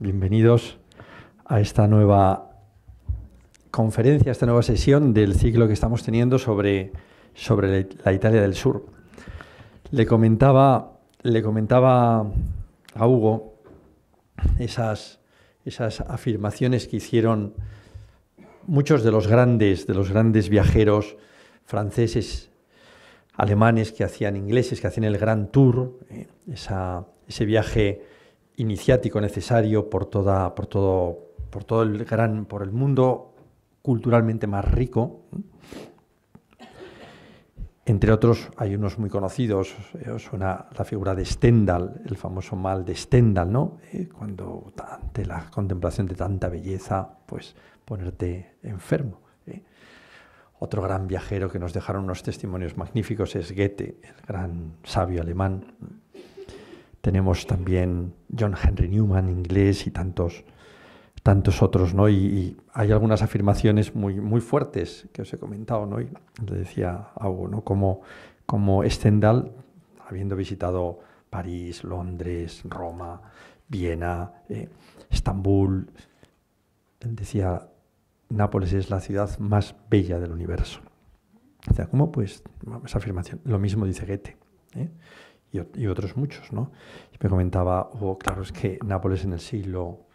bienvenidos a esta nueva conferencia, a esta nueva sesión del ciclo que estamos teniendo sobre, sobre la Italia del Sur. Le comentaba, le comentaba a Hugo esas, esas afirmaciones que hicieron muchos de los grandes, de los grandes viajeros franceses, alemanes que hacían ingleses, que hacían el Grand Tour, eh, ese viaje iniciático necesario por, toda, por, todo, por todo el gran, por el mundo culturalmente más rico. Entre otros, hay unos muy conocidos, eh, suena la figura de Stendhal, el famoso mal de Stendhal, ¿no? Eh, cuando ante la contemplación de tanta belleza, pues ponerte enfermo. ¿eh? Otro gran viajero que nos dejaron unos testimonios magníficos es Goethe, el gran sabio alemán. Tenemos también John Henry Newman, inglés, y tantos, tantos otros, ¿no? Y, hay algunas afirmaciones muy, muy fuertes que os he comentado, ¿no? Y decía algo, ¿no? Como, como Stendhal, habiendo visitado París, Londres, Roma, Viena, eh, Estambul, decía, Nápoles es la ciudad más bella del universo. O sea, ¿cómo pues? Esa afirmación. Lo mismo dice Goethe. ¿eh? y, otros muchos, ¿no? me comentaba, oh, claro, es que Nápoles en el siglo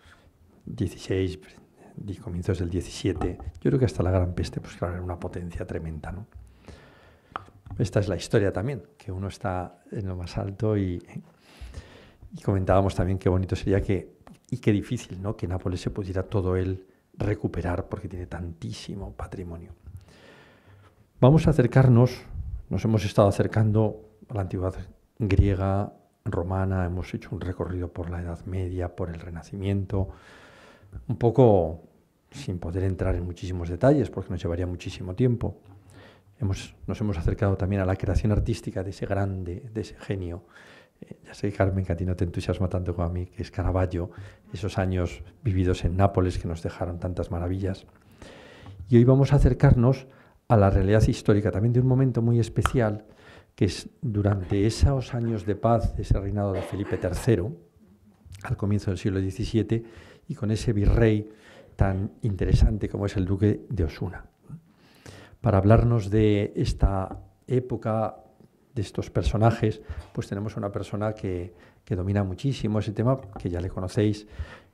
XVI, comienzos del XVII, yo creo que hasta la Gran Peste, pues claro, era una potencia tremenda, ¿no? Esta es la historia también, que uno está en lo más alto y, y comentábamos también qué bonito sería que, y qué difícil, ¿no? Que Nápoles se pudiera todo él recuperar porque tiene tantísimo patrimonio. Vamos a acercarnos, nos hemos estado acercando a la antigüedad griega, romana, hemos hecho un recorrido por la Edad Media, por el Renacimiento, un poco sin poder entrar en muchísimos detalles porque nos llevaría muchísimo tiempo. Hemos, nos hemos acercado también a la creación artística de ese grande, de ese genio. Eh, ya sé, Carmen, que a ti no te entusiasma tanto como a mí, que es Caravaggio, esos años vividos en Nápoles que nos dejaron tantas maravillas. Y hoy vamos a acercarnos a la realidad histórica también de un momento muy especial que es durante esos años de paz, ese reinado de Felipe III, al comienzo del siglo XVII, y con ese virrey tan interesante como es el duque de Osuna. Para hablarnos de esta época, de estos personajes, pues tenemos una persona que, domina muchísimo ese tema, que ya le conocéis,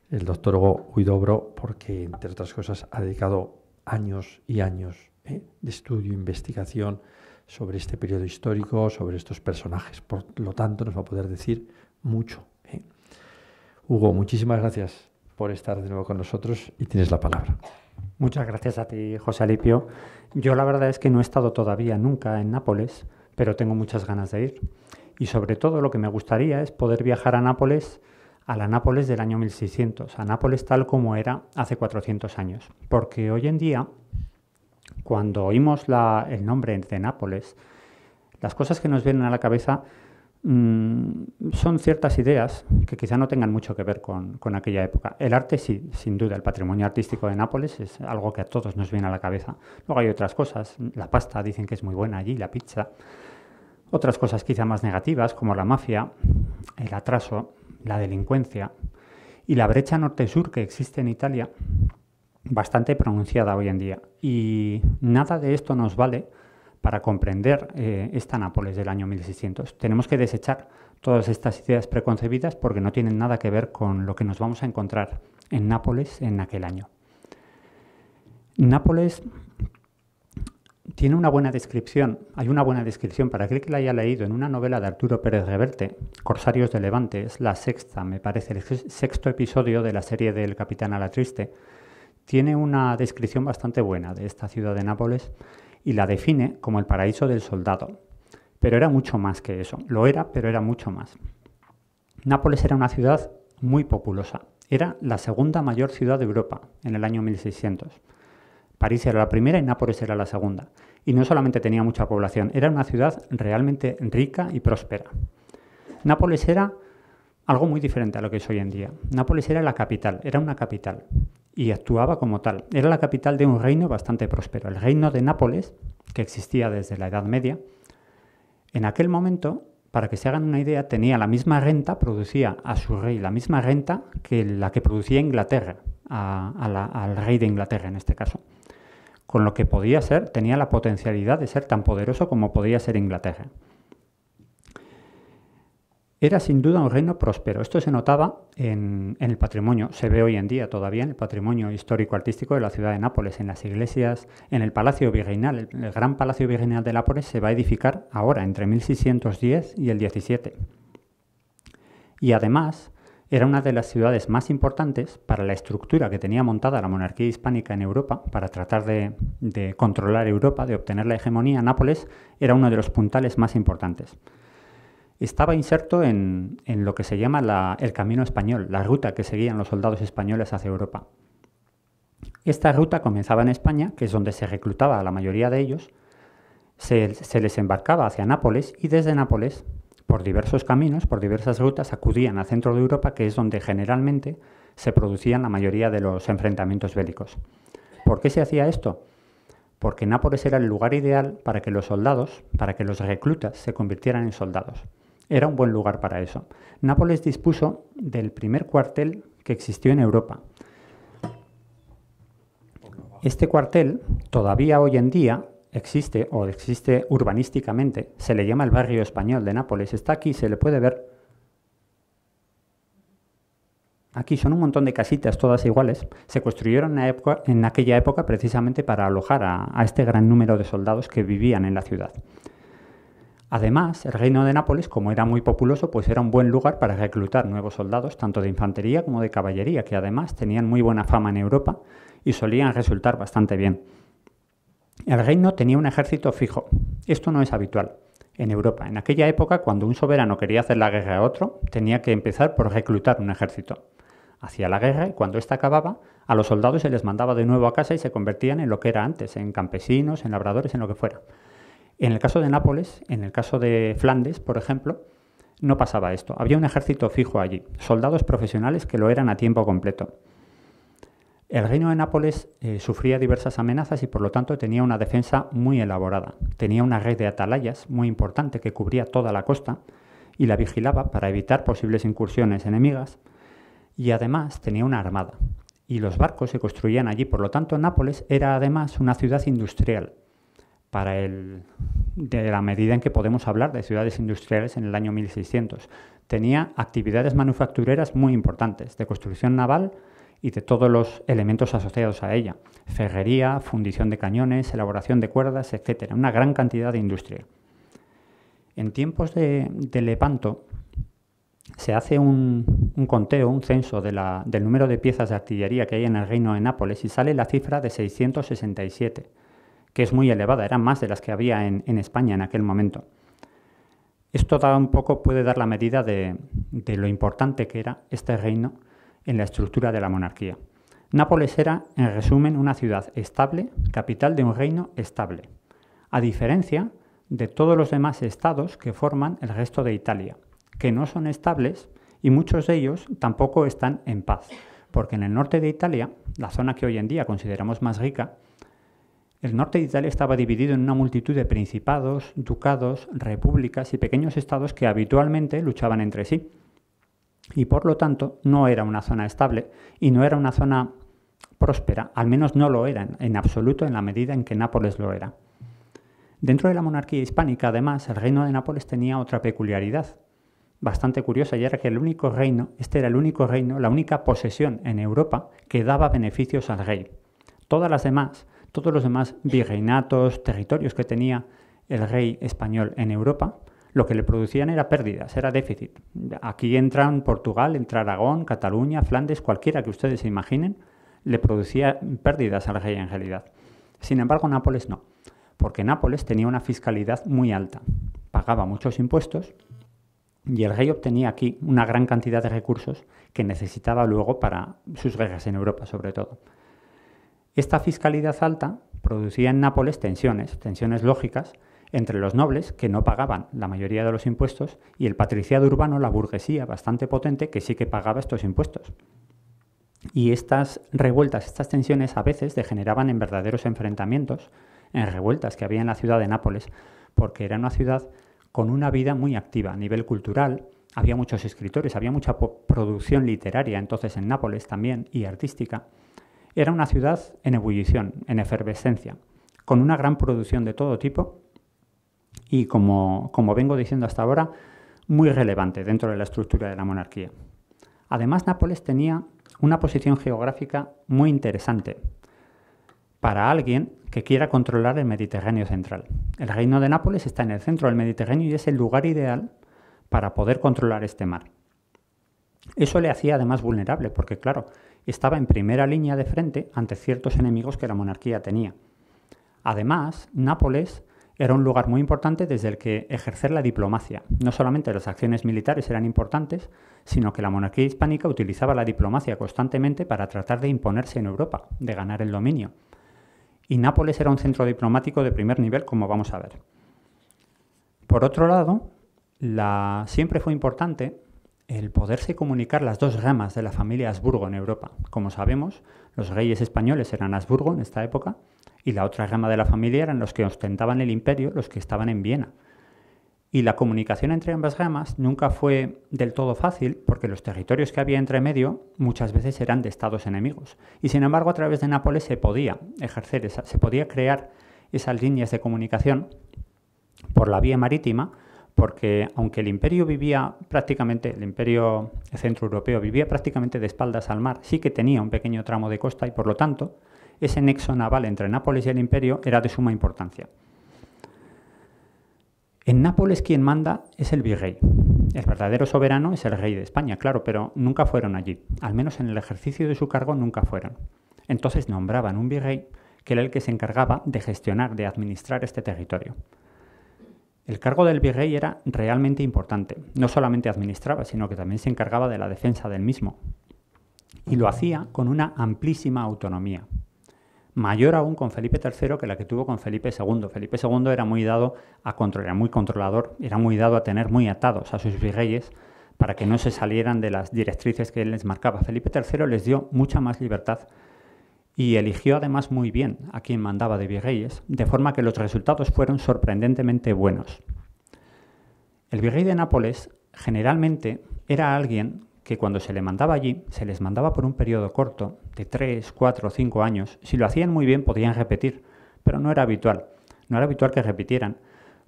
el doctor Hugo Huidobro, porque, entre otras cosas, ha dedicado años y años ¿eh? de estudio, investigación, sobre este periodo histórico, sobre estos personajes. Por lo tanto, nos va a poder decir mucho. ¿eh? Hugo, muchísimas gracias por estar de nuevo con nosotros y tienes la palabra. Muchas gracias a ti, José Alipio. Yo la verdad es que no he estado todavía nunca en Nápoles, pero tengo muchas ganas de ir. Y sobre todo lo que me gustaría es poder viajar a Nápoles, a la Nápoles del año 1600, a Nápoles tal como era hace 400 años. Porque hoy en día cuando oímos el nombre de Nápoles, las cosas que nos vienen a la cabeza mm, son ciertas ideas que quizá no tengan mucho que ver con, con, aquella época. El arte, sí, sin duda, el patrimonio artístico de Nápoles es algo que a todos nos viene a la cabeza. Luego hay otras cosas, la pasta, dicen que es muy buena allí, la pizza. Otras cosas quizá más negativas, como la mafia, el atraso, la delincuencia y la brecha norte-sur que existe en Italia, bastante pronunciada hoy en día. Y nada de esto nos vale para comprender eh, esta Nápoles del año 1600. Tenemos que desechar todas estas ideas preconcebidas porque no tienen nada que ver con lo que nos vamos a encontrar en Nápoles en aquel año. Nápoles tiene una buena descripción, hay una buena descripción para aquel que la haya leído en una novela de Arturo Pérez Reverte, Corsarios de Levante, es la sexta, me parece, el sexto episodio de la serie del Capitán a la Triste, tiene una descripción bastante buena de esta ciudad de Nápoles y la define como el paraíso del soldado. Pero era mucho más que eso. Lo era, pero era mucho más. Nápoles era una ciudad muy populosa. Era la segunda mayor ciudad de Europa en el año 1600. París era la primera y Nápoles era la segunda. Y no solamente tenía mucha población, era una ciudad realmente rica y próspera. Nápoles era algo muy diferente a lo que es hoy en día. Nápoles era la capital, era una capital y actuaba como tal. Era la capital de un reino bastante próspero, el reino de Nápoles, que existía desde la Edad Media. En aquel momento, para que se hagan una idea, tenía la misma renta, producía a su rey la misma renta que la que producía Inglaterra, al rey de Inglaterra en este caso. Con lo que podía ser, tenía la potencialidad de ser tan poderoso como podía ser Inglaterra. Era sin duda un reino próspero. Esto se notaba en, el patrimonio, se ve hoy en día todavía en el patrimonio histórico-artístico de la ciudad de Nápoles, en las iglesias, en el Palacio Virreinal. El, Gran Palacio Virreinal de Nápoles se va a edificar ahora, entre 1610 y el 17. Y además era una de las ciudades más importantes para la estructura que tenía montada la monarquía hispánica en Europa, para tratar de controlar Europa, de obtener la hegemonía. Nápoles era uno de los puntales más importantes estaba inserto en, lo que se llama el camino español, la ruta que seguían los soldados españoles hacia Europa. Esta ruta comenzaba en España, que es donde se reclutaba a la mayoría de ellos, se, se les embarcaba hacia Nápoles y desde Nápoles, por diversos caminos, por diversas rutas, acudían al centro de Europa, que es donde generalmente se producían la mayoría de los enfrentamientos bélicos. ¿Por qué se hacía esto? Porque Nápoles era el lugar ideal para que los soldados, para que los reclutas se convirtieran en soldados era un buen lugar para eso. Nápoles dispuso del primer cuartel que existió en Europa. Este cuartel, todavía hoy en día, existe o existe urbanísticamente, se le llama el barrio español de Nápoles, está aquí, se le puede ver. Aquí son un montón de casitas, todas iguales. Se construyeron en, aquella época precisamente para alojar a este gran número de soldados que vivían en la ciudad. Además, el reino de Nápoles, como era muy populoso, pues era un buen lugar para reclutar nuevos soldados, tanto de infantería como de caballería, que además tenían muy buena fama en Europa y solían resultar bastante bien. El reino tenía un ejército fijo. Esto no es habitual en Europa. En aquella época, cuando un soberano quería hacer la guerra a otro, tenía que empezar por reclutar un ejército. Hacía la guerra y cuando ésta acababa, a los soldados se les mandaba de nuevo a casa y se convertían en lo que era antes, en campesinos, en labradores, en lo que fuera. En el caso de Nápoles, en el caso de Flandes, por ejemplo, no pasaba esto. Había un ejército fijo allí, soldados profesionales que lo eran a tiempo completo. El reino de Nápoles eh, sufría diversas amenazas y por lo tanto tenía una defensa muy elaborada. Tenía una red de atalayas muy importante que cubría toda la costa y la vigilaba para evitar posibles incursiones enemigas y además tenía una armada. Y los barcos se construían allí, por lo tanto Nápoles era además una ciudad industrial para de la medida en que podemos hablar de ciudades industriales en el año 1600. Tenía actividades manufactureras muy importantes, de construcción naval y de todos los elementos asociados a ella, ferrería, fundición de cañones, elaboración de cuerdas, etc. Una gran cantidad de industria. En tiempos de, Lepanto se hace un, conteo, un censo del número de piezas de artillería que hay en el reino de Nápoles y sale la cifra de 667 que es muy elevada, eran más de las que había en, España en aquel momento. Esto da un poco, puede dar la medida de, de, lo importante que era este reino en la estructura de la monarquía. Nápoles era, en resumen, una ciudad estable, capital de un reino estable, a diferencia de todos los demás estados que forman el resto de Italia, que no son estables y muchos de ellos tampoco están en paz, porque en el norte de Italia, la zona que hoy en día consideramos más rica, el norte de Italia estaba dividido en una multitud de principados, ducados, repúblicas y pequeños estados que habitualmente luchaban entre sí. Y por lo tanto no era una zona estable y no era una zona próspera, al menos no lo era en absoluto en la medida en que Nápoles lo era. Dentro de la monarquía hispánica, además, el reino de Nápoles tenía otra peculiaridad, bastante curiosa, y era que el único reino, este era el único reino, la única posesión en Europa que daba beneficios al rey. Todas las demás todos los demás virreinatos, territorios que tenía el rey español en Europa, lo que le producían era pérdidas, era déficit. Aquí entran Portugal, entra Aragón, Cataluña, Flandes, cualquiera que ustedes se imaginen, le producía pérdidas al rey en realidad. Sin embargo, Nápoles no, porque Nápoles tenía una fiscalidad muy alta, pagaba muchos impuestos y el rey obtenía aquí una gran cantidad de recursos que necesitaba luego para sus guerras en Europa, sobre todo. Esta fiscalidad alta producía en Nápoles tensiones, tensiones lógicas, entre los nobles, que no pagaban la mayoría de los impuestos, y el patriciado urbano, la burguesía bastante potente, que sí que pagaba estos impuestos. Y estas revueltas, estas tensiones a veces degeneraban en verdaderos enfrentamientos, en revueltas que había en la ciudad de Nápoles, porque era una ciudad con una vida muy activa a nivel cultural, había muchos escritores, había mucha producción literaria entonces en Nápoles también y artística. Era una ciudad en ebullición, en efervescencia, con una gran producción de todo tipo y, como, como vengo diciendo hasta ahora, muy relevante dentro de la estructura de la monarquía. Además, Nápoles tenía una posición geográfica muy interesante para alguien que quiera controlar el Mediterráneo central. El reino de Nápoles está en el centro del Mediterráneo y es el lugar ideal para poder controlar este mar. Eso le hacía además vulnerable, porque claro, estaba en primera línea de frente ante ciertos enemigos que la monarquía tenía. Además, Nápoles era un lugar muy importante desde el que ejercer la diplomacia. No solamente las acciones militares eran importantes, sino que la monarquía hispánica utilizaba la diplomacia constantemente para tratar de imponerse en Europa, de ganar el dominio. Y Nápoles era un centro diplomático de primer nivel, como vamos a ver. Por otro lado, la... siempre fue importante el poderse comunicar las dos ramas de la familia Habsburgo en Europa. Como sabemos, los reyes españoles eran Habsburgo en esta época y la otra rama de la familia eran los que ostentaban el imperio, los que estaban en Viena. Y la comunicación entre ambas ramas nunca fue del todo fácil porque los territorios que había entre medio muchas veces eran de estados enemigos. Y sin embargo, a través de Nápoles se podía ejercer esa, se podía crear esas líneas de comunicación por la vía marítima porque aunque el imperio vivía prácticamente, el imperio centroeuropeo vivía prácticamente de espaldas al mar, sí que tenía un pequeño tramo de costa y por lo tanto ese nexo naval entre Nápoles y el imperio era de suma importancia. En Nápoles quien manda es el virrey. El verdadero soberano es el rey de España, claro, pero nunca fueron allí. Al menos en el ejercicio de su cargo nunca fueron. Entonces nombraban un virrey que era el que se encargaba de gestionar, de administrar este territorio. El cargo del virrey era realmente importante. No solamente administraba, sino que también se encargaba de la defensa del mismo. Y lo hacía con una amplísima autonomía, mayor aún con Felipe III que la que tuvo con Felipe II. Felipe II era muy dado a controlar, muy controlador, era muy dado a tener muy atados a sus virreyes para que no se salieran de las directrices que él les marcaba. Felipe III les dio mucha más libertad y eligió además muy bien a quien mandaba de virreyes, de forma que los resultados fueron sorprendentemente buenos. El virrey de Nápoles generalmente era alguien que cuando se le mandaba allí, se les mandaba por un periodo corto, de tres, cuatro o 5 años. Si lo hacían muy bien podían repetir, pero no era habitual. No era habitual que repitieran,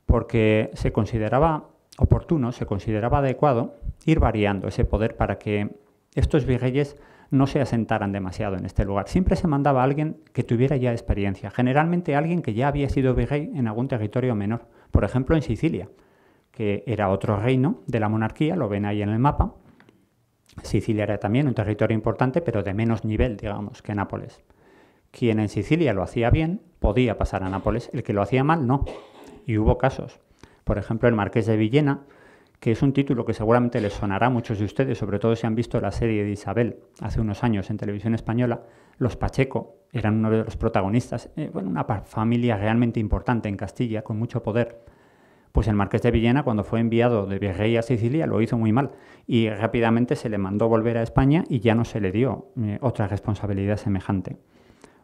porque se consideraba oportuno, se consideraba adecuado ir variando ese poder para que estos virreyes no se asentaran demasiado en este lugar. Siempre se mandaba a alguien que tuviera ya experiencia, generalmente alguien que ya había sido virrey en algún territorio menor, por ejemplo en Sicilia, que era otro reino de la monarquía, lo ven ahí en el mapa. Sicilia era también un territorio importante, pero de menos nivel, digamos, que Nápoles. Quien en Sicilia lo hacía bien podía pasar a Nápoles, el que lo hacía mal no. Y hubo casos. Por ejemplo, el marqués de Villena que es un título que seguramente les sonará a muchos de ustedes, sobre todo si han visto la serie de Isabel hace unos años en televisión española. Los Pacheco eran uno de los protagonistas, eh, una familia realmente importante en Castilla, con mucho poder. Pues el marqués de Villena, cuando fue enviado de Virrey a Sicilia, lo hizo muy mal y rápidamente se le mandó volver a España y ya no se le dio eh, otra responsabilidad semejante.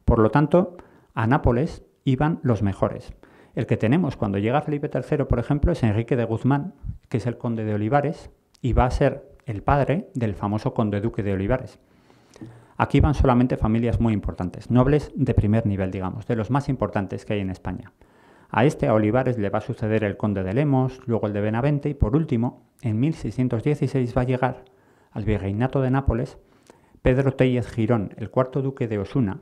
Por lo tanto, a Nápoles iban los mejores. El que tenemos cuando llega Felipe III, por ejemplo, es Enrique de Guzmán, que es el conde de Olivares, y va a ser el padre del famoso conde duque de Olivares. Aquí van solamente familias muy importantes, nobles de primer nivel, digamos, de los más importantes que hay en España. A este, a Olivares, le va a suceder el conde de Lemos, luego el de Benavente y por último, en 1616 va a llegar al virreinato de Nápoles Pedro Tellez Girón, el cuarto duque de Osuna,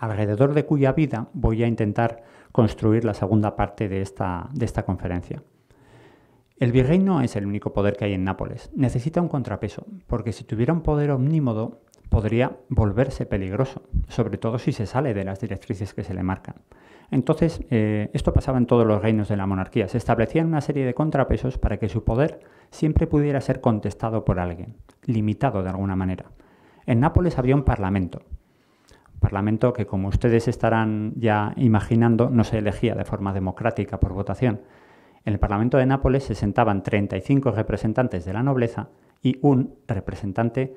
alrededor de cuya vida voy a intentar construir la segunda parte de esta, de esta conferencia. El virrey no es el único poder que hay en Nápoles. Necesita un contrapeso, porque si tuviera un poder omnímodo, podría volverse peligroso, sobre todo si se sale de las directrices que se le marcan. Entonces, eh, esto pasaba en todos los reinos de la monarquía. Se establecían una serie de contrapesos para que su poder siempre pudiera ser contestado por alguien, limitado de alguna manera. En Nápoles había un parlamento, Parlamento que, como ustedes estarán ya imaginando, no se elegía de forma democrática por votación. En el Parlamento de Nápoles se sentaban 35 representantes de la nobleza y un representante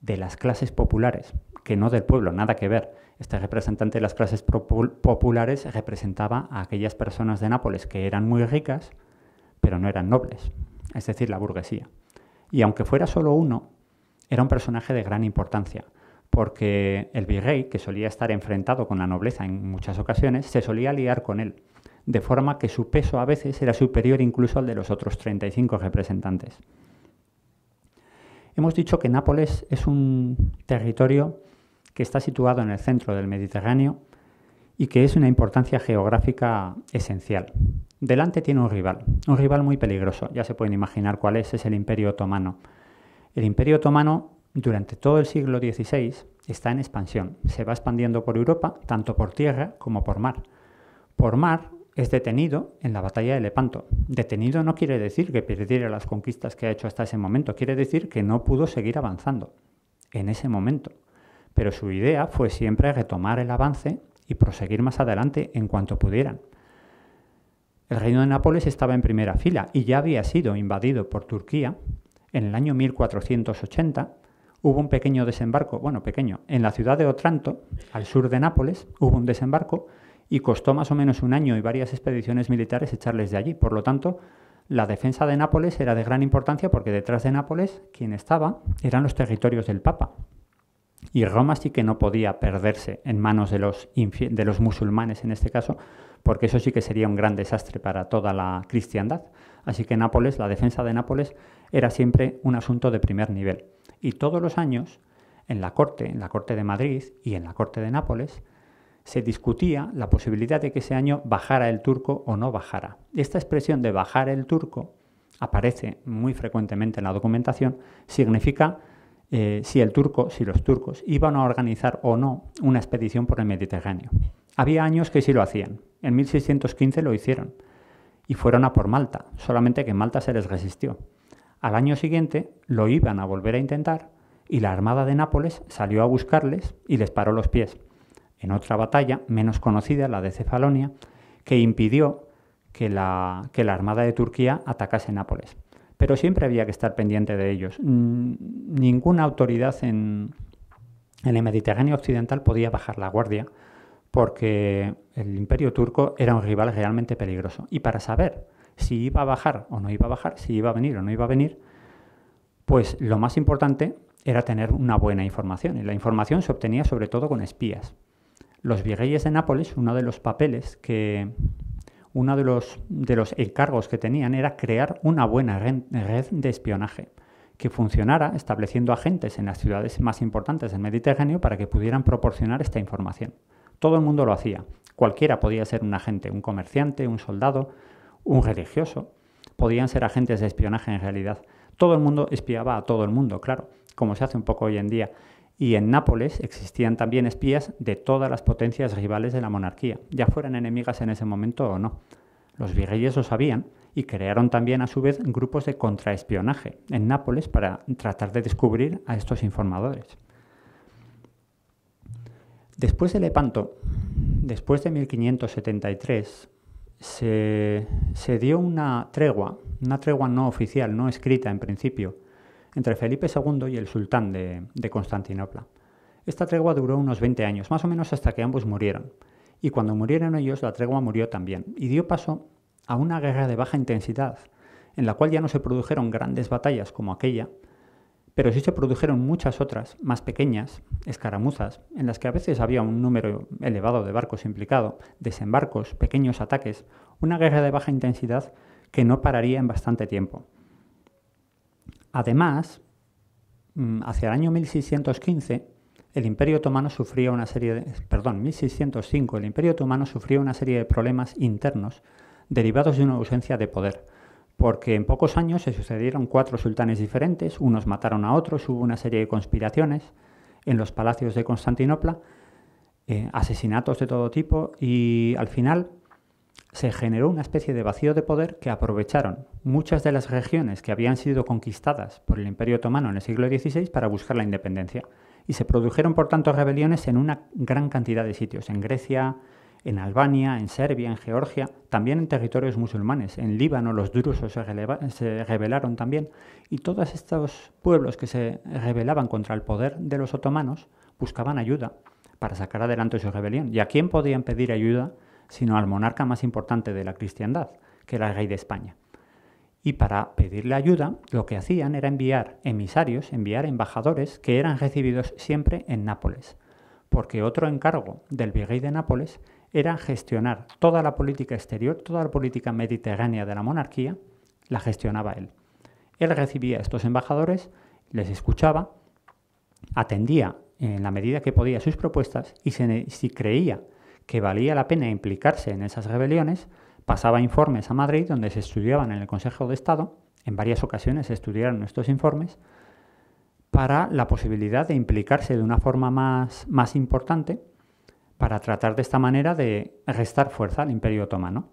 de las clases populares, que no del pueblo, nada que ver. Este representante de las clases populares representaba a aquellas personas de Nápoles que eran muy ricas, pero no eran nobles, es decir, la burguesía. Y aunque fuera solo uno, era un personaje de gran importancia porque el virrey, que solía estar enfrentado con la nobleza en muchas ocasiones, se solía liar con él, de forma que su peso a veces era superior incluso al de los otros 35 representantes. Hemos dicho que Nápoles es un territorio que está situado en el centro del Mediterráneo y que es una importancia geográfica esencial. Delante tiene un rival, un rival muy peligroso, ya se pueden imaginar cuál es, es el Imperio Otomano. El Imperio Otomano durante todo el siglo XVI está en expansión. Se va expandiendo por Europa, tanto por tierra como por mar. Por mar es detenido en la batalla de Lepanto. Detenido no quiere decir que perdiera las conquistas que ha hecho hasta ese momento, quiere decir que no pudo seguir avanzando en ese momento. Pero su idea fue siempre retomar el avance y proseguir más adelante en cuanto pudieran. El reino de Nápoles estaba en primera fila y ya había sido invadido por Turquía en el año 1480 hubo un pequeño desembarco, bueno, pequeño, en la ciudad de Otranto, al sur de Nápoles, hubo un desembarco y costó más o menos un año y varias expediciones militares echarles de allí. Por lo tanto, la defensa de Nápoles era de gran importancia porque detrás de Nápoles quien estaba eran los territorios del Papa. Y Roma sí que no podía perderse en manos de los, de los musulmanes en este caso, porque eso sí que sería un gran desastre para toda la cristiandad. Así que Nápoles, la defensa de Nápoles, era siempre un asunto de primer nivel. Y todos los años, en la Corte, en la Corte de Madrid y en la Corte de Nápoles, se discutía la posibilidad de que ese año bajara el turco o no bajara. Esta expresión de bajar el turco aparece muy frecuentemente en la documentación, significa eh, si el turco, si los turcos iban a organizar o no una expedición por el Mediterráneo. Había años que sí lo hacían. En 1615 lo hicieron y fueron a por Malta, solamente que Malta se les resistió. Al año siguiente lo iban a volver a intentar y la Armada de Nápoles salió a buscarles y les paró los pies. En otra batalla, menos conocida, la de Cefalonia, que impidió que la, Armada de Turquía atacase Nápoles. Pero siempre había que estar pendiente de ellos. Ninguna autoridad en, en el Mediterráneo Occidental podía bajar la guardia porque el imperio turco era un rival realmente peligroso. Y para saber si iba a bajar o no iba a bajar, si iba a venir o no iba a venir, pues lo más importante era tener una buena información. Y la información se obtenía sobre todo con espías. Los virreyes de Nápoles, uno de los papeles que. Uno de los, de los encargos que tenían era crear una buena red de espionaje que funcionara estableciendo agentes en las ciudades más importantes del Mediterráneo para que pudieran proporcionar esta información. Todo el mundo lo hacía. Cualquiera podía ser un agente, un comerciante, un soldado, un religioso, podían ser agentes de espionaje en realidad. Todo el mundo espiaba a todo el mundo, claro, como se hace un poco hoy en día. Y en Nápoles existían también espías de todas las potencias rivales de la monarquía, ya fueran enemigas en ese momento o no. Los virreyes lo sabían y crearon también a su vez grupos de contraespionaje en Nápoles para tratar de descubrir a estos informadores. Después de Lepanto, después de 1573, se, dio una tregua, una tregua no oficial, no escrita en principio, entre Felipe II y el sultán de, de, Constantinopla. Esta tregua duró unos 20 años, más o menos hasta que ambos murieron. Y cuando murieron ellos, la tregua murió también, y dio paso a una guerra de baja intensidad, en la cual ya no se produjeron grandes batallas como aquella, pero sí se produjeron muchas otras, más pequeñas, escaramuzas, en las que a veces había un número elevado de barcos implicado, desembarcos, pequeños ataques, una guerra de baja intensidad que no pararía en bastante tiempo. Además, mm, hacia el año 1615, el Imperio Otomano sufría una serie de, perdón, 1605, el Imperio Otomano sufría una serie de problemas internos derivados de una ausencia de poder porque en pocos años se sucedieron cuatro sultanes diferentes, unos mataron a otros, hubo una serie de conspiraciones en los palacios de Constantinopla, eh, asesinatos de todo tipo y al final se generó una especie de vacío de poder que aprovecharon muchas de las regiones que habían sido conquistadas por el Imperio Otomano en el siglo XVI para buscar la independencia. Y se produjeron, por tanto, rebeliones en una gran cantidad de sitios, en Grecia, en Albania, en Serbia, en Georgia, también en territorios musulmanes. En Líbano los drusos se, rebelaron también y todos estos pueblos que se rebelaban contra el poder de los otomanos buscaban ayuda para sacar adelante su rebelión. ¿Y a quién podían pedir ayuda sino al monarca más importante de la cristiandad, que era el rey de España? Y para pedirle ayuda, lo que hacían era enviar emisarios, enviar embajadores que eran recibidos siempre en Nápoles, porque otro encargo del virrey de Nápoles era gestionar toda la política exterior, toda la política mediterránea de la monarquía, la gestionaba él. Él recibía a estos embajadores, les escuchaba, atendía en la medida que podía sus propuestas y si creía que valía la pena implicarse en esas rebeliones, pasaba informes a Madrid donde se estudiaban en el Consejo de Estado, en varias ocasiones se estudiaron estos informes, para la posibilidad de implicarse de una forma más, más importante para tratar de esta manera de restar fuerza al imperio otomano,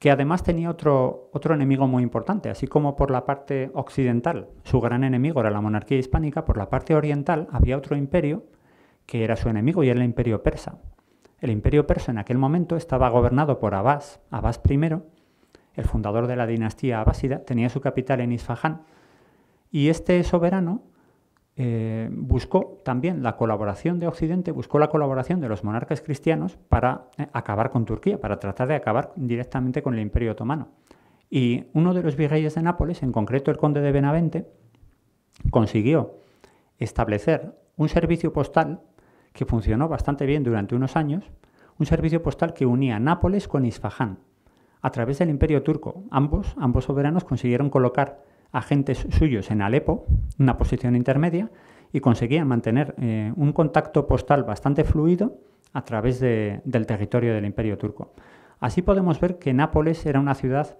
que además tenía otro, otro enemigo muy importante, así como por la parte occidental su gran enemigo era la monarquía hispánica, por la parte oriental había otro imperio que era su enemigo y era el imperio persa. El imperio persa en aquel momento estaba gobernado por Abbas, Abbas I, el fundador de la dinastía abásida, tenía su capital en Isfahán, y este soberano eh, buscó también la colaboración de Occidente, buscó la colaboración de los monarcas cristianos para eh, acabar con Turquía, para tratar de acabar directamente con el Imperio Otomano. Y uno de los virreyes de Nápoles, en concreto el conde de Benavente, consiguió establecer un servicio postal que funcionó bastante bien durante unos años, un servicio postal que unía Nápoles con Isfahán. A través del Imperio Turco, ambos, ambos soberanos consiguieron colocar agentes suyos en Alepo, una posición intermedia, y conseguían mantener eh, un contacto postal bastante fluido a través del territorio del Imperio turco. Así podemos ver que Nápoles era una ciudad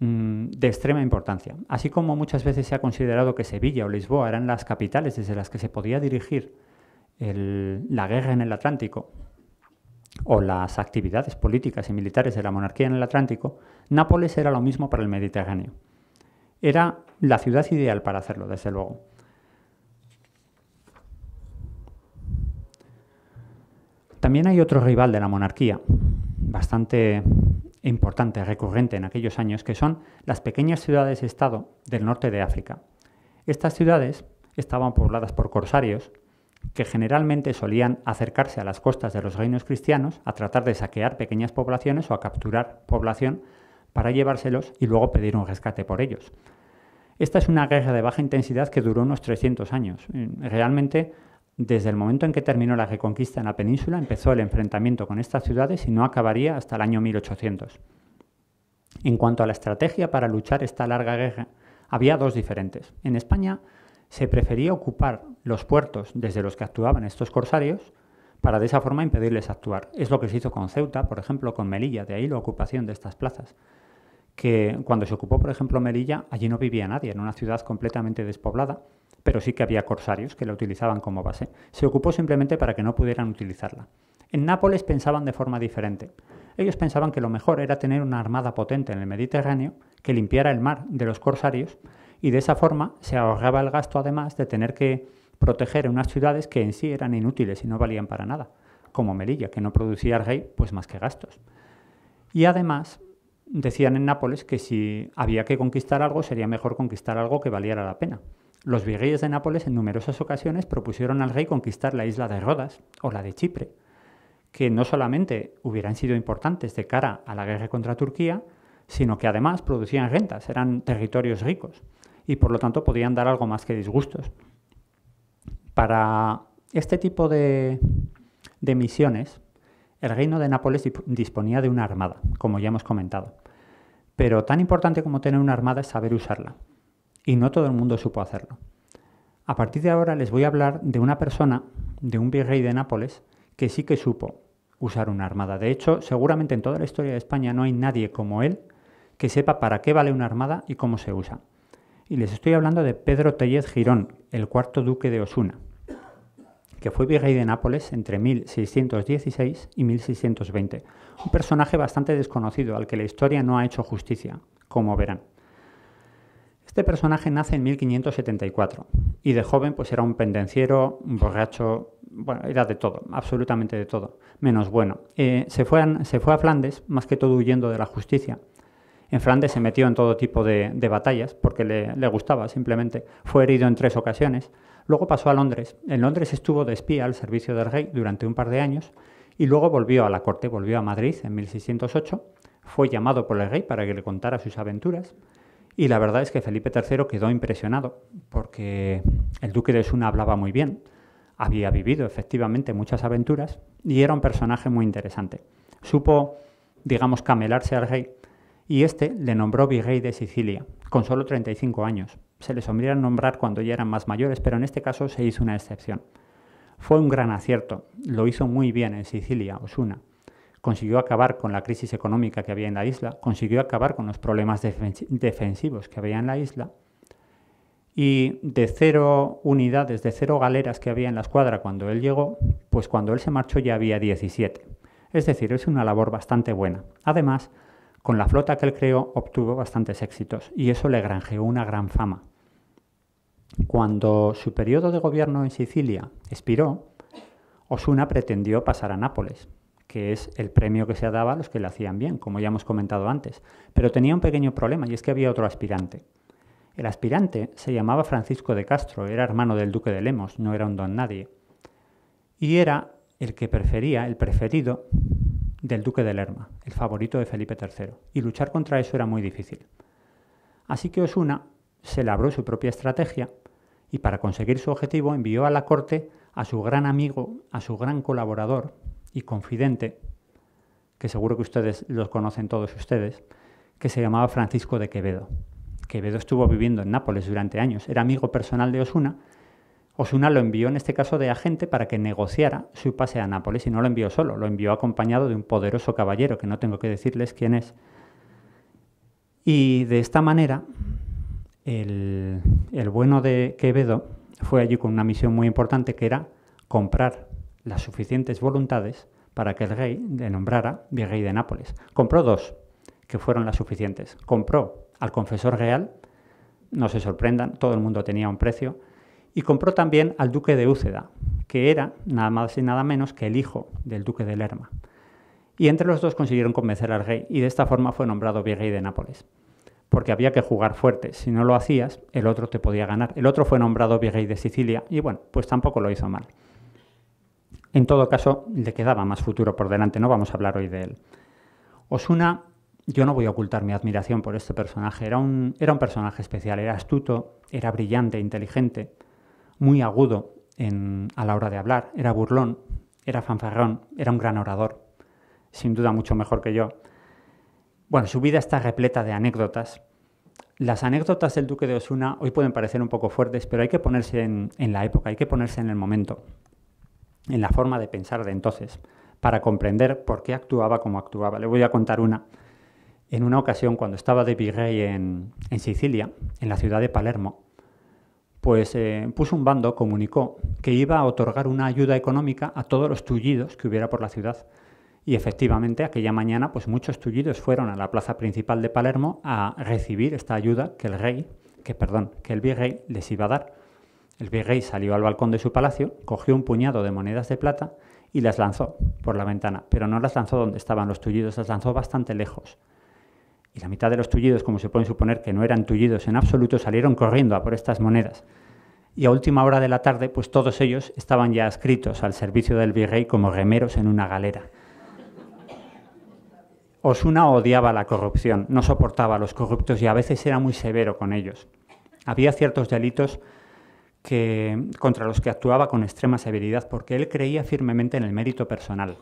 mm, de extrema importancia, así como muchas veces se ha considerado que Sevilla o Lisboa eran las capitales desde las que se podía dirigir la guerra en el Atlántico o las actividades políticas y militares de la monarquía en el Atlántico, Nápoles era lo mismo para el Mediterráneo. Era la ciudad ideal para hacerlo, desde luego. También hay otro rival de la monarquía, bastante importante, recurrente en aquellos años, que son las pequeñas ciudades-estado del norte de África. Estas ciudades estaban pobladas por corsarios que generalmente solían acercarse a las costas de los reinos cristianos a tratar de saquear pequeñas poblaciones o a capturar población para llevárselos y luego pedir un rescate por ellos. Esta es una guerra de baja intensidad que duró unos 300 años. Eh, realmente, desde el momento en que terminó la reconquista en la península, empezó el enfrentamiento con estas ciudades y no acabaría hasta el año 1800. En cuanto a la estrategia para luchar esta larga guerra, había dos diferentes. En España se prefería ocupar los puertos desde los que actuaban estos corsarios para de esa forma impedirles actuar. Es lo que se hizo con Ceuta, por ejemplo, con Melilla, de ahí la ocupación de estas plazas que cuando se ocupó, por ejemplo, Melilla, allí no vivía nadie, en una ciudad completamente despoblada, pero sí que había corsarios que la utilizaban como base. Se ocupó simplemente para que no pudieran utilizarla. En Nápoles pensaban de forma diferente. Ellos pensaban que lo mejor era tener una armada potente en el Mediterráneo que limpiara el mar de los corsarios y de esa forma se ahorraba el gasto además de tener que proteger unas ciudades que en sí eran inútiles y no valían para nada, como Melilla, que no producía rey pues más que gastos. Y además decían en Nápoles que si había que conquistar algo, sería mejor conquistar algo que valiera la pena. Los virreyes de Nápoles en numerosas ocasiones propusieron al rey conquistar la isla de Rodas o la de Chipre, que no solamente hubieran sido importantes de cara a la guerra contra Turquía, sino que además producían rentas, eran territorios ricos y por lo tanto podían dar algo más que disgustos. Para este tipo de, de misiones, el reino de Nápoles disponía de una armada, como ya hemos comentado. Pero tan importante como tener una armada es saber usarla. Y no todo el mundo supo hacerlo. A partir de ahora les voy a hablar de una persona, de un virrey de Nápoles, que sí que supo usar una armada. De hecho, seguramente en toda la historia de España no hay nadie como él que sepa para qué vale una armada y cómo se usa. Y les estoy hablando de Pedro Tellez Girón, el cuarto duque de Osuna que fue virrey de Nápoles entre 1616 y 1620, un personaje bastante desconocido al que la historia no ha hecho justicia, como verán. Este personaje nace en 1574 y de joven pues era un pendenciero, un borracho, bueno, era de todo, absolutamente de todo, menos bueno. Eh, se, fue a, se, fue a, Flandes, más que todo huyendo de la justicia. En Flandes se metió en todo tipo de, batallas porque le gustaba simplemente. Fue herido en tres ocasiones, Luego pasó a Londres. En Londres estuvo de espía al servicio del rey durante un par de años y luego volvió a la corte, volvió a Madrid en 1608, fue llamado por el rey para que le contara sus aventuras y la verdad es que Felipe III quedó impresionado porque el duque de Osuna hablaba muy bien, había vivido efectivamente muchas aventuras y era un personaje muy interesante. Supo, digamos, camelarse al rey y este le nombró virrey de Sicilia con solo 35 años se les a nombrar cuando ya eran más mayores, pero en este caso se hizo una excepción. Fue un gran acierto, lo hizo muy bien en Sicilia, Osuna. Consiguió acabar con la crisis económica que había en la isla, consiguió acabar con los problemas defensivos que había en la isla y de cero unidades, de cero galeras que había en la escuadra cuando él llegó, pues cuando él se marchó ya había 17. Es decir, es una labor bastante buena. Además, con la flota que él creó obtuvo bastantes éxitos y eso le granjeó una gran fama. Cuando su periodo de gobierno en Sicilia expiró, Osuna pretendió pasar a Nápoles, que es el premio que se daba a los que le hacían bien, como ya hemos comentado antes. Pero tenía un pequeño problema y es que había otro aspirante. El aspirante se llamaba Francisco de Castro, era hermano del duque de Lemos, no era un don nadie. Y era el que prefería, el preferido del duque de Lerma, el favorito de Felipe III, y luchar contra eso era muy difícil. Así que Osuna se labró su propia estrategia y para conseguir su objetivo envió a la corte a su gran amigo, a su gran colaborador y confidente, que seguro que ustedes los conocen todos ustedes, que se llamaba Francisco de Quevedo. Quevedo estuvo viviendo en Nápoles durante años, era amigo personal de Osuna Osuna lo envió en este caso de agente para que negociara su pase a Nápoles y no lo envió solo, lo envió acompañado de un poderoso caballero, que no tengo que decirles quién es. Y de esta manera, el, bueno de Quevedo fue allí con una misión muy importante que era comprar las suficientes voluntades para que el rey le nombrara virrey de Nápoles. Compró dos, que fueron las suficientes. Compró al confesor real, no se sorprendan, todo el mundo tenía un precio, y compró también al duque de Úceda, que era nada más y nada menos que el hijo del duque de Lerma. Y entre los dos consiguieron convencer al rey y de esta forma fue nombrado virrey de Nápoles, porque había que jugar fuerte, si no lo hacías, el otro te podía ganar. El otro fue nombrado virrey de Sicilia y bueno, pues tampoco lo hizo mal. En todo caso, le quedaba más futuro por delante, no vamos a hablar hoy de él. Osuna, yo no voy a ocultar mi admiración por este personaje, era un, era un personaje especial, era astuto, era brillante, inteligente, muy agudo a la hora de hablar, era burlón, era fanfarrón, era un gran orador, sin duda mucho mejor que yo. Bueno, su vida está repleta de anécdotas. Las anécdotas del duque de Osuna hoy pueden parecer un poco fuertes, pero hay que ponerse en, la época, hay que ponerse en el momento, en la forma de pensar de entonces, para comprender por qué actuaba como actuaba. Le voy a contar una. En una ocasión, cuando estaba de virrey en Sicilia, en la ciudad de Palermo, pues eh, puso un bando, comunicó que iba a otorgar una ayuda económica a todos los tullidos que hubiera por la ciudad. Y efectivamente, aquella mañana, pues muchos tullidos fueron a la plaza principal de Palermo a recibir esta ayuda que el rey, que perdón, que el virrey les iba a dar. El virrey salió al balcón de su palacio, cogió un puñado de monedas de plata y las lanzó por la ventana, pero no las lanzó donde estaban los tullidos, las lanzó bastante lejos, y la mitad de los tullidos, como se puede suponer que no eran tullidos en absoluto, salieron corriendo a por estas monedas. Y a última hora de la tarde, pues todos ellos estaban ya adscritos al servicio del virrey como remeros en una galera. Osuna odiaba la corrupción, no soportaba a los corruptos y a veces era muy severo con ellos. Había ciertos delitos que, contra los que actuaba con extrema severidad porque él creía firmemente en el mérito personal,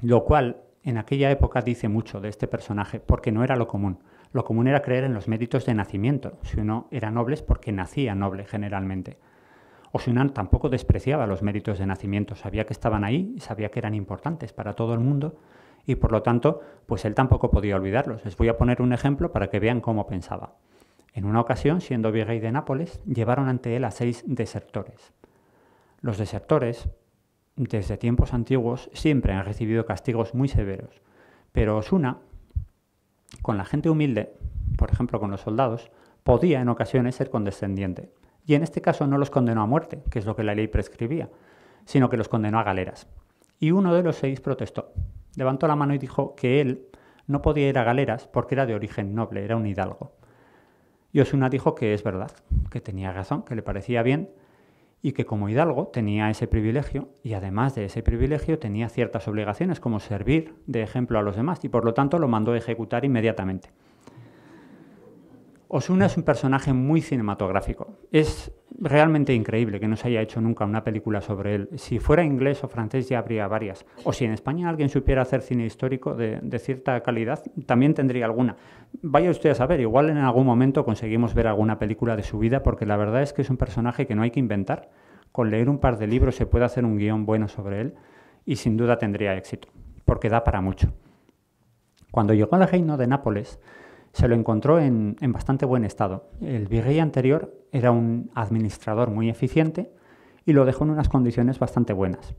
lo cual en aquella época dice mucho de este personaje, porque no era lo común. Lo común era creer en los méritos de nacimiento, si uno era noble es porque nacía noble generalmente. O si uno tampoco despreciaba los méritos de nacimiento, sabía que estaban ahí, sabía que eran importantes para todo el mundo y por lo tanto, pues él tampoco podía olvidarlos. Les voy a poner un ejemplo para que vean cómo pensaba. En una ocasión, siendo virrey de Nápoles, llevaron ante él a seis desertores. Los desertores, desde tiempos antiguos siempre han recibido castigos muy severos, pero Osuna, con la gente humilde, por ejemplo con los soldados, podía en ocasiones ser condescendiente, y en este caso no los condenó a muerte, que es lo que la ley prescribía, sino que los condenó a galeras. Y uno de los seis protestó, levantó la mano y dijo que él no podía ir a galeras porque era de origen noble, era un hidalgo. Y Osuna dijo que es verdad, que tenía razón, que le parecía bien, y que como hidalgo tenía ese privilegio y además de ese privilegio tenía ciertas obligaciones como servir de ejemplo a los demás y por lo tanto lo mandó a ejecutar inmediatamente. Osuna es un personaje muy cinematográfico. Es realmente increíble que no se haya hecho nunca una película sobre él. Si fuera inglés o francés ya habría varias. O si en España alguien supiera hacer cine histórico de, cierta calidad, también tendría alguna. Vaya usted a saber, igual en algún momento conseguimos ver alguna película de su vida, porque la verdad es que es un personaje que no hay que inventar. Con leer un par de libros se puede hacer un guión bueno sobre él y sin duda tendría éxito, porque da para mucho. Cuando llegó el reino de Nápoles, se lo encontró en, bastante buen estado. El virrey anterior era un administrador muy eficiente y lo dejó en unas condiciones bastante buenas.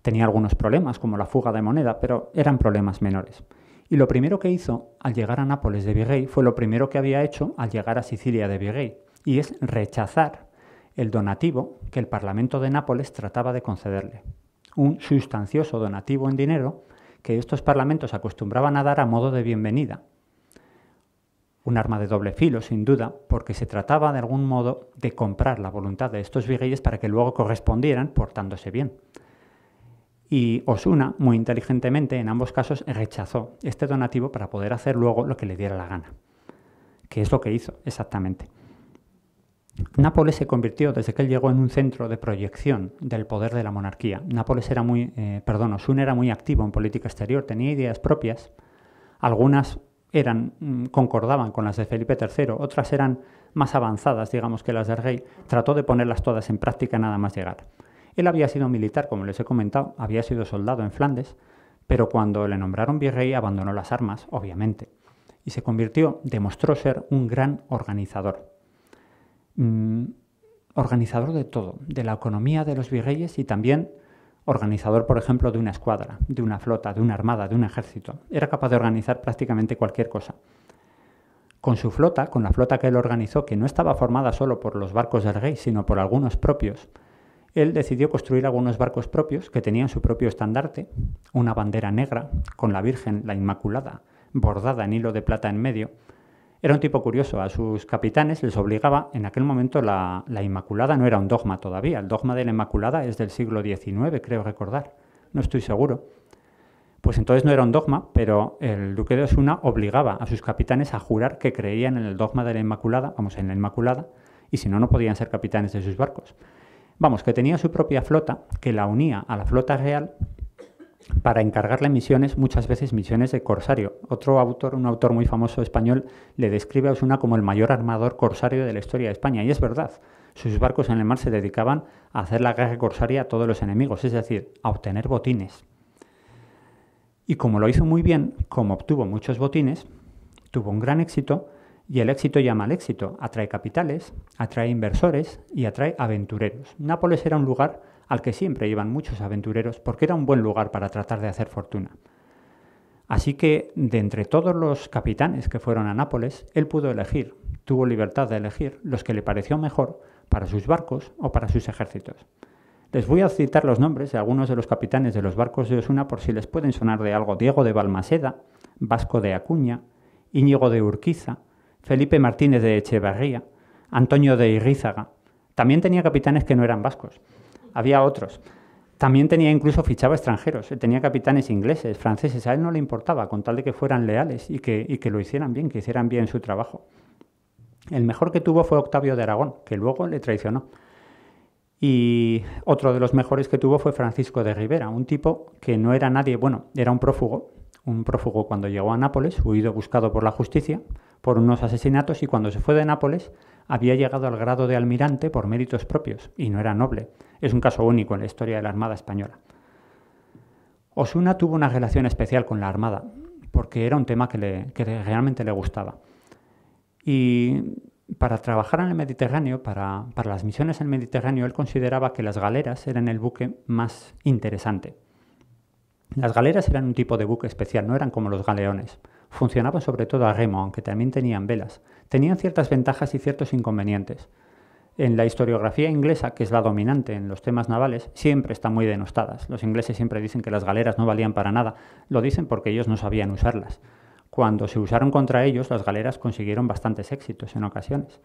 Tenía algunos problemas, como la fuga de moneda, pero eran problemas menores. Y lo primero que hizo al llegar a Nápoles de virrey fue lo primero que había hecho al llegar a Sicilia de virrey, y es rechazar el donativo que el Parlamento de Nápoles trataba de concederle. Un sustancioso donativo en dinero que estos parlamentos acostumbraban a dar a modo de bienvenida, un arma de doble filo, sin duda, porque se trataba de algún modo de comprar la voluntad de estos virreyes para que luego correspondieran portándose bien. Y Osuna, muy inteligentemente, en ambos casos rechazó este donativo para poder hacer luego lo que le diera la gana, que es lo que hizo exactamente. Nápoles se convirtió desde que él llegó en un centro de proyección del poder de la monarquía. Nápoles era muy, eh, perdón, Osuna era muy activo en política exterior, tenía ideas propias, algunas eran, mm, concordaban con las de Felipe III, otras eran más avanzadas, digamos, que las del rey, trató de ponerlas todas en práctica nada más llegar. Él había sido militar, como les he comentado, había sido soldado en Flandes, pero cuando le nombraron virrey abandonó las armas, obviamente, y se convirtió, demostró ser un gran organizador. Mm, organizador de todo, de la economía de los virreyes y también organizador, por ejemplo, de una escuadra, de una flota, de una armada, de un ejército. Era capaz de organizar prácticamente cualquier cosa. Con su flota, con la flota que él organizó, que no estaba formada solo por los barcos del rey, sino por algunos propios, él decidió construir algunos barcos propios que tenían su propio estandarte, una bandera negra, con la Virgen, la Inmaculada, bordada en hilo de plata en medio, era un tipo curioso. A sus capitanes les obligaba, en aquel momento la, Inmaculada no era un dogma todavía. El dogma de la Inmaculada es del siglo XIX, creo recordar. No estoy seguro. Pues entonces no era un dogma, pero el duque de Osuna obligaba a sus capitanes a jurar que creían en el dogma de la Inmaculada, vamos, en la Inmaculada, y si no, no podían ser capitanes de sus barcos. Vamos, que tenía su propia flota, que la unía a la flota real para encargarle misiones, muchas veces misiones de corsario. Otro autor, un autor muy famoso español, le describe a Osuna como el mayor armador corsario de la historia de España, y es verdad. Sus barcos en el mar se dedicaban a hacer la guerra corsaria a todos los enemigos, es decir, a obtener botines. Y como lo hizo muy bien, como obtuvo muchos botines, tuvo un gran éxito, y el éxito llama al éxito, atrae capitales, atrae inversores y atrae aventureros. Nápoles era un lugar al que siempre iban muchos aventureros porque era un buen lugar para tratar de hacer fortuna. Así que, de entre todos los capitanes que fueron a Nápoles, él pudo elegir, tuvo libertad de elegir los que le pareció mejor para sus barcos o para sus ejércitos. Les voy a citar los nombres de algunos de los capitanes de los barcos de Osuna por si les pueden sonar de algo. Diego de Balmaseda, Vasco de Acuña, Íñigo de Urquiza, Felipe Martínez de Echevarría, Antonio de Irrízaga. También tenía capitanes que no eran vascos había otros. También tenía incluso fichaba extranjeros, eh, tenía capitanes ingleses, franceses, a él no le importaba, con tal de que fueran leales y que, y que lo hicieran bien, que hicieran bien su trabajo. El mejor que tuvo fue Octavio de Aragón, que luego le traicionó. Y otro de los mejores que tuvo fue Francisco de Rivera, un tipo que no era nadie, bueno, era un prófugo, un prófugo cuando llegó a Nápoles, huido buscado por la justicia, por unos asesinatos, y cuando se fue de Nápoles había llegado al grado de almirante por méritos propios, y no era noble. Es un caso único en la historia de la Armada española. Osuna tuvo una relación especial con la Armada, porque era un tema que, realmente le gustaba. Y para trabajar en el Mediterráneo, para, para, las misiones en el Mediterráneo, él consideraba que las galeras eran el buque más interesante. Las galeras eran un tipo de buque especial, no eran como los galeones. Funcionaban sobre todo a remo, aunque también tenían velas. Tenían ciertas ventajas y ciertos inconvenientes en la historiografía inglesa, que es la dominante en los temas navales, siempre están muy denostadas. Los ingleses siempre dicen que las galeras no valían para nada. Lo dicen porque ellos no sabían usarlas. Cuando se usaron contra ellos, las galeras consiguieron bastantes éxitos en ocasiones.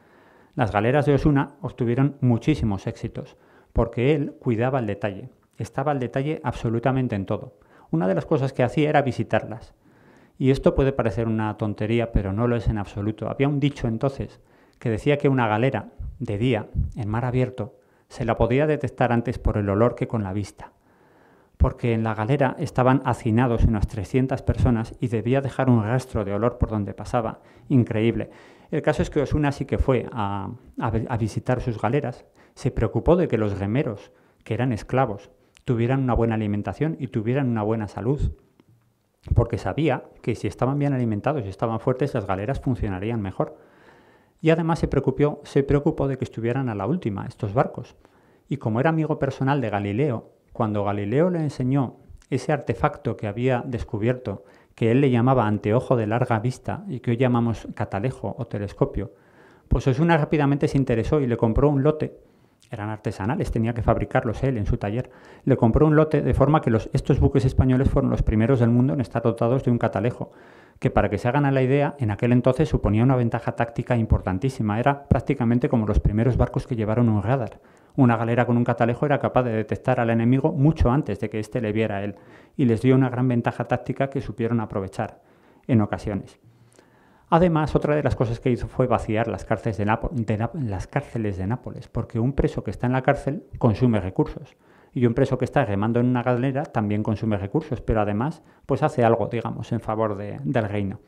Las galeras de Osuna obtuvieron muchísimos éxitos, porque él cuidaba el detalle. Estaba al detalle absolutamente en todo. Una de las cosas que hacía era visitarlas. Y esto puede parecer una tontería, pero no lo es en absoluto. Había un dicho entonces que decía que una galera, de día, en mar abierto, se la podía detectar antes por el olor que con la vista, porque en la galera estaban hacinados unas 300 personas y debía dejar un rastro de olor por donde pasaba, increíble. El caso es que Osuna sí que fue a, a visitar sus galeras, se preocupó de que los remeros, que eran esclavos, tuvieran una buena alimentación y tuvieran una buena salud, porque sabía que si estaban bien alimentados y estaban fuertes, las galeras funcionarían mejor y además se preocupó, se preocupó de que estuvieran a la última estos barcos. Y como era amigo personal de Galileo, cuando Galileo le enseñó ese artefacto que había descubierto, que él le llamaba anteojo de larga vista y que hoy llamamos catalejo o telescopio, pues Osuna rápidamente se interesó y le compró un lote. Eran artesanales, tenía que fabricarlos él en su taller. Le compró un lote de forma que los, estos buques españoles fueron los primeros del mundo en estar dotados de un catalejo, que para que se hagan a la idea, en aquel entonces suponía una ventaja táctica importantísima. Era prácticamente como los primeros barcos que llevaron un radar. Una galera con un catalejo era capaz de detectar al enemigo mucho antes de que éste le viera a él, y les dio una gran ventaja táctica que supieron aprovechar en ocasiones. Además, otra de las cosas que hizo fue vaciar las cárceles de, Nápoles, las cárceles de Nápoles, porque un preso que está en la cárcel consume recursos y un preso que está remando en una galera también consume recursos, pero además pues hace algo, digamos, en favor del reino.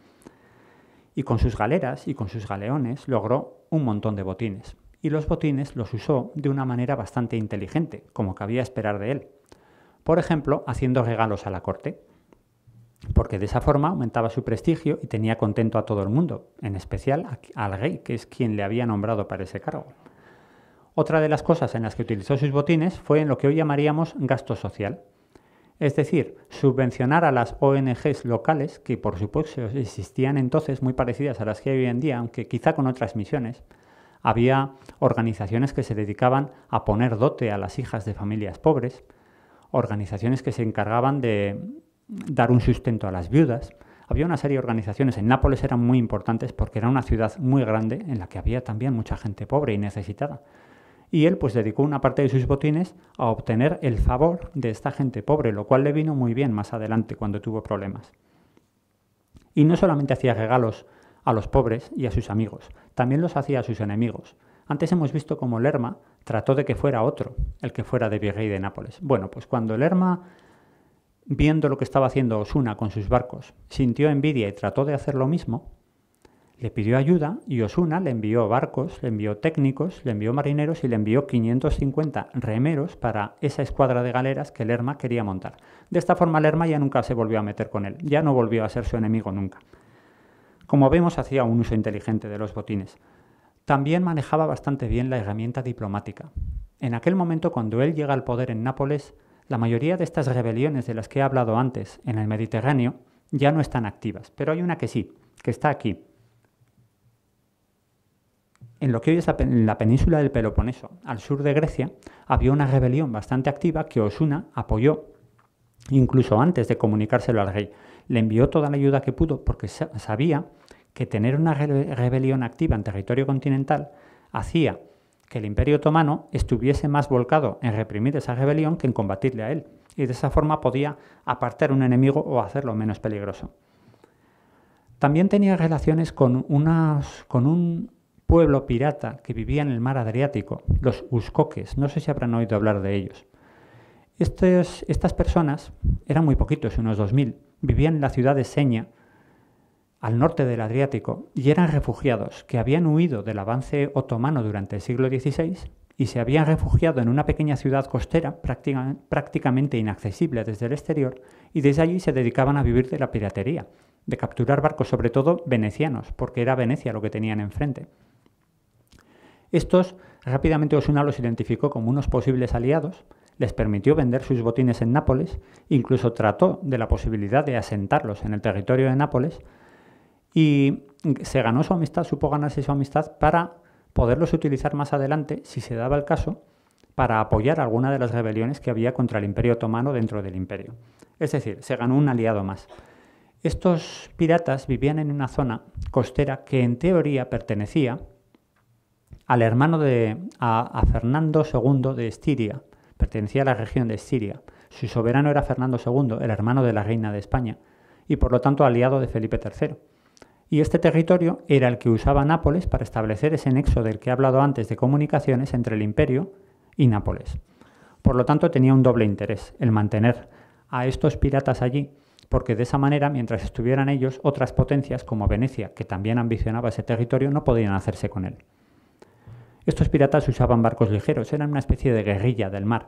Y con sus galeras y con sus galeones logró un montón de botines. Y los botines los usó de una manera bastante inteligente, como cabía esperar de él. Por ejemplo, haciendo regalos a la corte, porque de esa forma aumentaba su prestigio y tenía contento a todo el mundo, en especial al rey, que es quien le había nombrado para ese cargo. Otra de las cosas en las que utilizó sus botines fue en lo que hoy llamaríamos gasto social, es decir, subvencionar a las ONGs locales, que por supuesto existían entonces muy parecidas a las que hay hoy en día, aunque quizá con otras misiones. Había organizaciones que se dedicaban a poner dote a las hijas de familias pobres, organizaciones que se encargaban de dar un sustento a las viudas. Había una serie de organizaciones, en Nápoles eran muy importantes porque era una ciudad muy grande en la que había también mucha gente pobre y necesitada y él pues dedicó una parte de sus botines a obtener el favor de esta gente pobre, lo cual le vino muy bien más adelante cuando tuvo problemas. Y no solamente hacía regalos a los pobres y a sus amigos, también los hacía a sus enemigos. Antes hemos visto cómo Lerma trató de que fuera otro, el que fuera de virrey de Nápoles. Bueno, pues cuando Lerma, viendo lo que estaba haciendo Osuna con sus barcos, sintió envidia y trató de hacer lo mismo, le pidió ayuda y Osuna le envió barcos, le envió técnicos, le envió marineros y le envió 550 remeros para esa escuadra de galeras que Lerma quería montar. De esta forma Lerma ya nunca se volvió a meter con él, ya no volvió a ser su enemigo nunca. Como vemos, hacía un uso inteligente de los botines. También manejaba bastante bien la herramienta diplomática. En aquel momento, cuando él llega al poder en Nápoles, la mayoría de estas rebeliones de las que he hablado antes en el Mediterráneo ya no están activas, pero hay una que sí, que está aquí, en lo que hoy es la, península del Peloponeso, al sur de Grecia, había una rebelión bastante activa que Osuna apoyó incluso antes de comunicárselo al rey. Le envió toda la ayuda que pudo porque sabía que tener una rebelión activa en territorio continental hacía que el imperio otomano estuviese más volcado en reprimir esa rebelión que en combatirle a él, y de esa forma podía apartar un enemigo o hacerlo menos peligroso. También tenía relaciones con, unas, con un pueblo pirata que vivía en el mar Adriático, los Uscoques. No sé si habrán oído hablar de ellos. estas personas eran muy poquitos, unos 2.000. Vivían en la ciudad de Seña, al norte del Adriático, y eran refugiados que habían huido del avance otomano durante el siglo XVI y se habían refugiado en una pequeña ciudad costera prácticamente inaccesible desde el exterior y desde allí se dedicaban a vivir de la piratería, de capturar barcos sobre todo venecianos, porque era Venecia lo que tenían enfrente. Estos rápidamente Osuna los identificó como unos posibles aliados, les permitió vender sus botines en Nápoles, incluso trató de la posibilidad de asentarlos en el territorio de Nápoles y se ganó su amistad, supo ganarse su amistad para poderlos utilizar más adelante, si se daba el caso, para apoyar alguna de las rebeliones que había contra el Imperio Otomano dentro del imperio. Es decir, se ganó un aliado más. Estos piratas vivían en una zona costera que en teoría pertenecía al hermano de a, Fernando II de Estiria, pertenecía a la región de Estiria. Su soberano era Fernando II, el hermano de la reina de España, y por lo tanto aliado de Felipe III. Y este territorio era el que usaba Nápoles para establecer ese nexo del que he hablado antes de comunicaciones entre el imperio y Nápoles. Por lo tanto tenía un doble interés, el mantener a estos piratas allí, porque de esa manera, mientras estuvieran ellos, otras potencias como Venecia, que también ambicionaba ese territorio, no podían hacerse con él. Estos piratas usaban barcos ligeros, eran una especie de guerrilla del mar.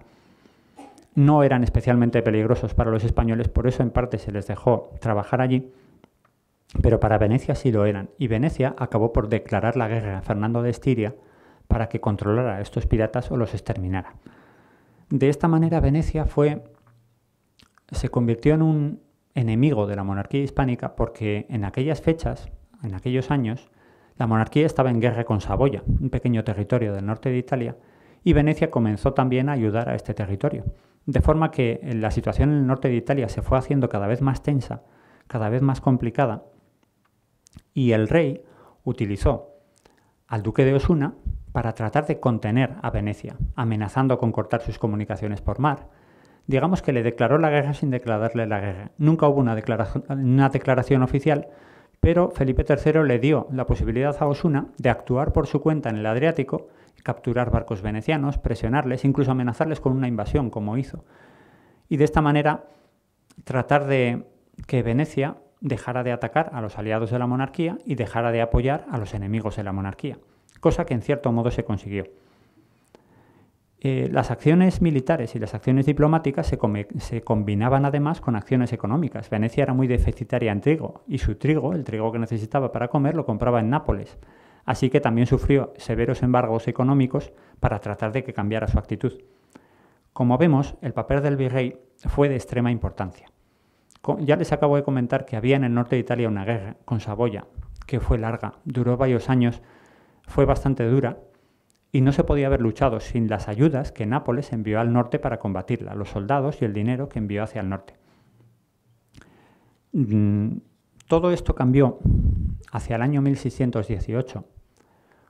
No eran especialmente peligrosos para los españoles, por eso en parte se les dejó trabajar allí, pero para Venecia sí lo eran, y Venecia acabó por declarar la guerra a Fernando de Estiria para que controlara a estos piratas o los exterminara. De esta manera Venecia se convirtió en un enemigo de la monarquía hispánica porque en aquellas fechas, en aquellos años, la monarquía estaba en guerra con Saboya, un pequeño territorio del norte de Italia, y Venecia comenzó también a ayudar a este territorio. De forma que eh, la situación en el norte de Italia se fue haciendo cada vez más tensa, cada vez más complicada, y el rey utilizó al duque de Osuna para tratar de contener a Venecia, amenazando con cortar sus comunicaciones por mar. Digamos que le declaró la guerra sin declararle la guerra. Nunca hubo una declaración, una declaración oficial, pero Felipe III le dio la posibilidad a Osuna de actuar por su cuenta en el Adriático, capturar barcos venecianos, presionarles, incluso amenazarles con una invasión, como hizo. Y de esta manera tratar de que Venecia dejara de atacar a los aliados de la monarquía y dejara de apoyar a los enemigos de la monarquía, cosa que en cierto modo se consiguió. Eh, las acciones militares y las acciones diplomáticas se, se, combinaban además con acciones económicas. Venecia era muy deficitaria en trigo y su trigo, el trigo que necesitaba para comer, lo compraba en Nápoles. Así que también sufrió severos embargos económicos para tratar de que cambiara su actitud. Como vemos, el papel del virrey fue de extrema importancia. Ya les acabo de comentar que había en el norte de Italia una guerra con Saboya, que fue larga, duró varios años, fue bastante dura, y no se podía haber luchado sin las ayudas que Nápoles envió al norte para combatirla, los soldados y el dinero que envió hacia el norte. Mm, todo esto cambió hacia el año 1618,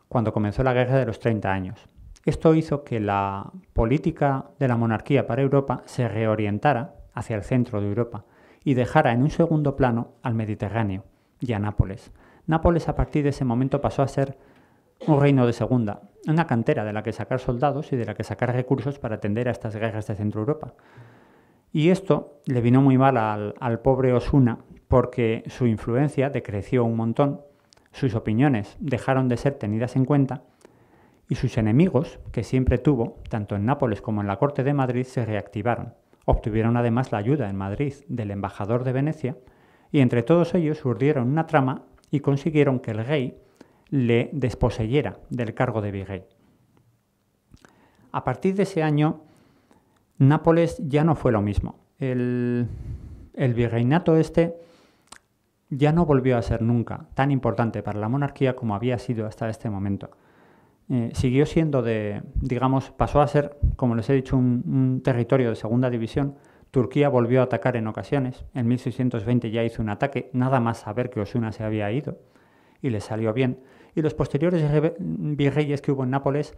cuando comenzó la Guerra de los 30 Años. Esto hizo que la política de la monarquía para Europa se reorientara hacia el centro de Europa y dejara en un segundo plano al Mediterráneo y a Nápoles. Nápoles a partir de ese momento pasó a ser un reino de segunda, una cantera de la que sacar soldados y de la que sacar recursos para atender a estas guerras de Centro Europa. Y esto le vino muy mal al, pobre Osuna porque su influencia decreció un montón, sus opiniones dejaron de ser tenidas en cuenta y sus enemigos, que siempre tuvo, tanto en Nápoles como en la corte de Madrid, se reactivaron. Obtuvieron además la ayuda en Madrid del embajador de Venecia y entre todos ellos urdieron una trama y consiguieron que el rey le desposeyera del cargo de virrey. A partir de ese año, Nápoles ya no fue lo mismo. El, virreinato este ya no volvió a ser nunca tan importante para la monarquía como había sido hasta este momento. Eh, siguió siendo de, digamos, pasó a ser, como les he dicho, un, un, territorio de segunda división. Turquía volvió a atacar en ocasiones. En 1620 ya hizo un ataque, nada más saber que Osuna se había ido, y le salió bien y los posteriores virreyes que hubo en Nápoles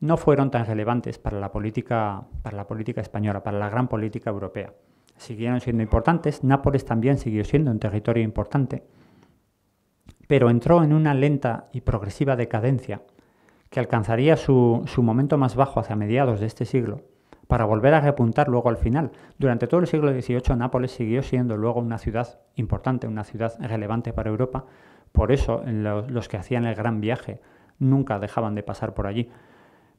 no fueron tan relevantes para la política, para la política española, para la gran política europea. Siguieron siendo importantes, Nápoles también siguió siendo un territorio importante, pero entró en una lenta y progresiva decadencia que alcanzaría su, su momento más bajo hacia mediados de este siglo, para volver a repuntar luego al final. Durante todo el siglo XVIII Nápoles siguió siendo luego una ciudad importante, una ciudad relevante para Europa, por eso los que hacían el gran viaje nunca dejaban de pasar por allí.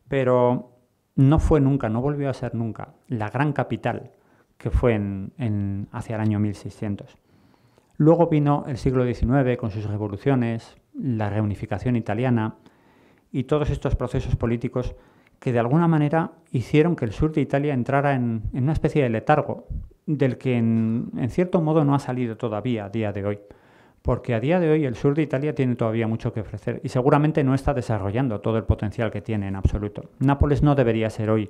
Pero no fue nunca, no volvió a ser nunca la gran capital que fue hacia el año 1600. Luego vino el siglo XIX con sus revoluciones, la reunificación italiana y todos estos procesos políticos que de alguna manera hicieron que el sur de Italia entrara en, una especie de letargo del que en, cierto modo no ha salido todavía a día de hoy porque a día de hoy el sur de Italia tiene todavía mucho que ofrecer y seguramente no está desarrollando todo el potencial que tiene en absoluto. Nápoles no debería ser hoy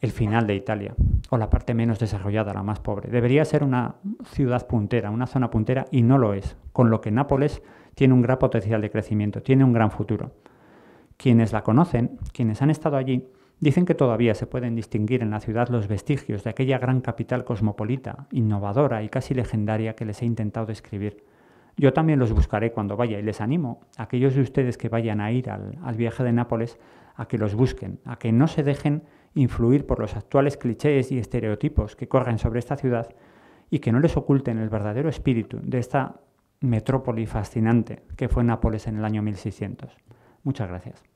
el final de Italia, o la parte menos desarrollada, la más pobre. Debería ser una ciudad puntera, una zona puntera, y no lo es, con lo que Nápoles tiene un gran potencial de crecimiento, tiene un gran futuro. Quienes la conocen, quienes han estado allí, dicen que todavía se pueden distinguir en la ciudad los vestigios de aquella gran capital cosmopolita, innovadora y casi legendaria que les he intentado describir. Yo también los buscaré cuando vaya y les animo a aquellos de ustedes que vayan a ir al, viaje de Nápoles a que los busquen, a que no se dejen influir por los actuales clichés y estereotipos que corren sobre esta ciudad y que no les oculten el verdadero espíritu de esta metrópoli fascinante que fue Nápoles en el año 1600. Muchas gracias.